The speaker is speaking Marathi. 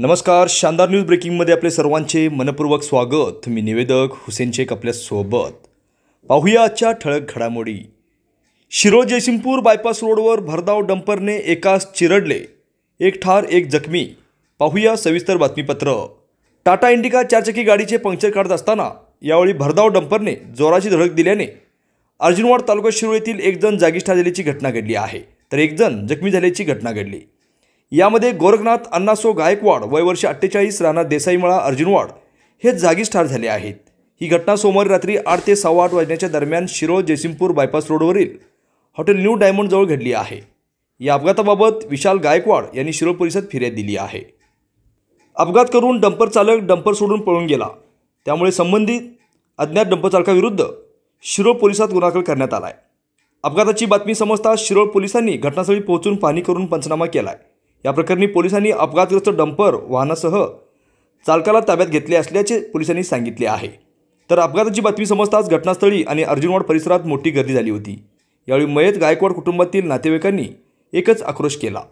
नमस्कार शानदार न्यूज ब्रेकिंगमध्ये आपले सर्वांचे मनपूर्वक स्वागत मी निवेदक हुसेन शेख सोबत पाहूया आजच्या ठळक घडामोडी शिरो जयसिंगपूर बायपास रोडवर भरधाव डंपरने एकास चिरडले एक ठार एक जखमी पाहूया सविस्तर बातमीपत्र टाटा इंडिका चारचाकी गाडीचे पंक्चर काढत असताना यावेळी भरधाव डंपरने जोराची धडक दिल्याने अर्जुनवाड तालुका शिरो येथील एक जण जागीच झाल्याची घटना घडली आहे तर एक जण जखमी झाल्याची घटना घडली यामध्ये गोरखनाथ अण्णासो गायकवाड वयवर्ष अठ्ठेचाळीस राणा देसाईमळा अर्जुनवाड हे जागीच ठार झाले आहेत ही घटना सोमवारी रात्री आठ ते सव्वा आठ वाजण्याच्या दरम्यान शिरोळ जयसिंगपूर बायपास रोडवरील हॉटेल न्यू डायमंडजवळ घडली आहे या अपघाताबाबत विशाल गायकवाड यांनी शिरोळ परिषद फिर्याद दिली आहे अपघात करून डंपर चालक डंपर सोडून पळून गेला त्यामुळे संबंधित अज्ञात डंपर चालकाविरुद्ध शिरोळ पोलिसात गुन्हा दाखल करण्यात आला आहे अपघाताची बातमी समजता शिरोळ पोलिसांनी घटनास्थळी पोहोचून पाहणी करून पंचनामा केला आहे या प्रकरणी पोलिसांनी अपघातग्रस्त डंपर वाहनासह चालकाला ताब्यात घेतले असल्याचे पोलिसांनी सांगितले आहे तर अपघाताची बातमी समजताच घटनास्थळी आणि अर्जुनवाड परिसरात मोठी गर्दी झाली होती यावेळी मयत गायकवाड कुटुंबातील नातेवाईकांनी एकच आक्रोश केला